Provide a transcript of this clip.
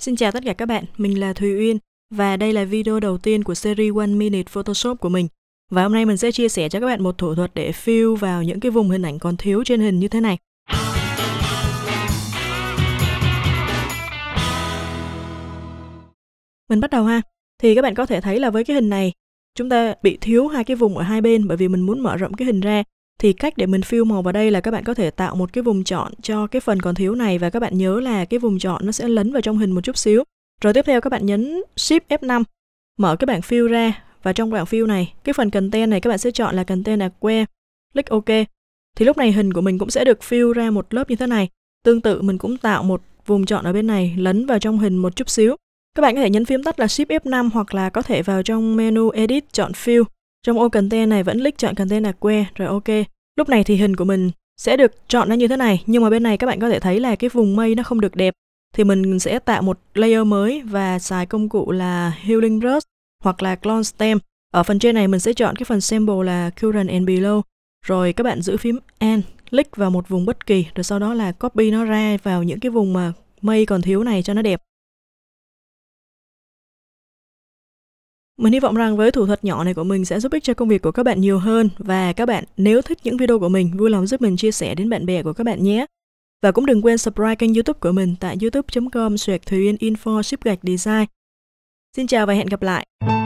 Xin chào tất cả các bạn, mình là Thùy Uyên và đây là video đầu tiên của series One Minute Photoshop của mình. Và hôm nay mình sẽ chia sẻ cho các bạn một thủ thuật để fill vào những cái vùng hình ảnh còn thiếu trên hình như thế này. Mình bắt đầu ha. Thì các bạn có thể thấy là với cái hình này, chúng ta bị thiếu hai cái vùng ở hai bên bởi vì mình muốn mở rộng cái hình ra thì cách để mình fill màu vào đây là các bạn có thể tạo một cái vùng chọn cho cái phần còn thiếu này và các bạn nhớ là cái vùng chọn nó sẽ lấn vào trong hình một chút xíu. Rồi tiếp theo các bạn nhấn Shift F5, mở cái bảng fill ra và trong bảng fill này, cái phần content này các bạn sẽ chọn là content aqua, click OK. Thì lúc này hình của mình cũng sẽ được fill ra một lớp như thế này. Tương tự mình cũng tạo một vùng chọn ở bên này lấn vào trong hình một chút xíu. Các bạn có thể nhấn phím tắt là Shift F5 hoặc là có thể vào trong menu Edit chọn Fill trong ô content này vẫn click chọn content là que, rồi ok. Lúc này thì hình của mình sẽ được chọn nó như thế này, nhưng mà bên này các bạn có thể thấy là cái vùng mây nó không được đẹp. Thì mình sẽ tạo một layer mới và xài công cụ là Healing Brush hoặc là Clone Stem. Ở phần trên này mình sẽ chọn cái phần sample là Current and Below. Rồi các bạn giữ phím N, click vào một vùng bất kỳ, rồi sau đó là copy nó ra vào những cái vùng mà mây còn thiếu này cho nó đẹp. Mình hy vọng rằng với thủ thuật nhỏ này của mình sẽ giúp ích cho công việc của các bạn nhiều hơn và các bạn nếu thích những video của mình vui lòng giúp mình chia sẻ đến bạn bè của các bạn nhé. Và cũng đừng quên subscribe kênh youtube của mình tại youtube.com xoẹt info ship gạch design. Xin chào và hẹn gặp lại!